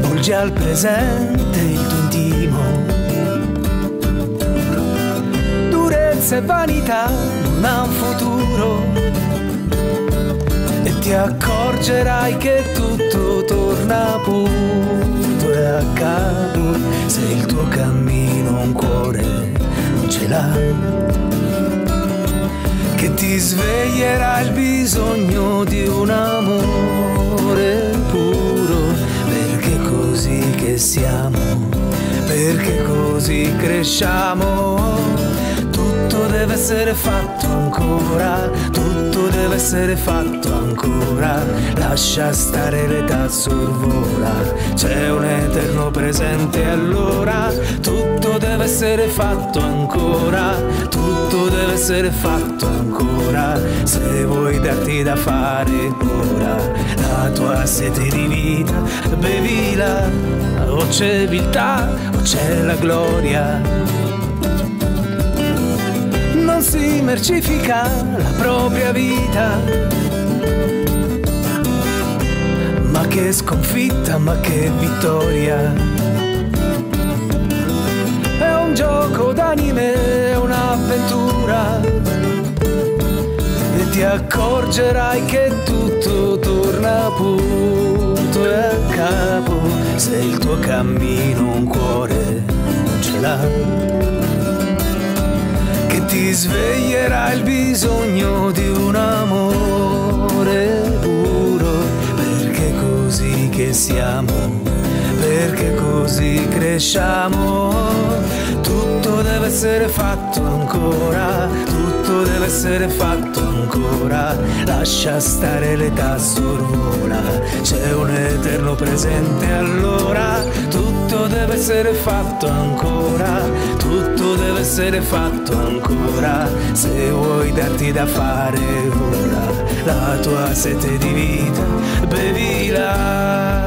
Volgi al presente il tuo intimo. Durezza e vanità non ha un futuro. E ti accorgerai che tutto torna pure a capo se il tuo cammino un cuore ce l'ha, che ti sveglierà il bisogno di un amore puro, perché così che siamo, perché così cresciamo tutto deve essere fatto ancora, tutto deve essere fatto ancora, lascia stare l'età sorvola, c'è un eterno presente allora, tutto deve essere fatto ancora, tutto deve essere fatto ancora, se vuoi darti da fare ora, la tua sete di vita, bevila, o oh, c'è viltà, o oh, c'è la gloria non si mercifica la propria vita. Ma che sconfitta, ma che vittoria. È un gioco d'anime, è un'avventura. E ti accorgerai che tutto torna punto e a capo se il tuo cammino un cuore non ce l'ha ti sveglierà il bisogno di un amore puro, perché così che siamo, perché così cresciamo, tutto deve essere fatto ancora, tutto fatto deve essere fatto ancora Lascia stare l'età sorvola C'è un eterno presente allora Tutto deve essere fatto ancora Tutto deve essere fatto ancora Se vuoi darti da fare ora La tua sete di vita bevila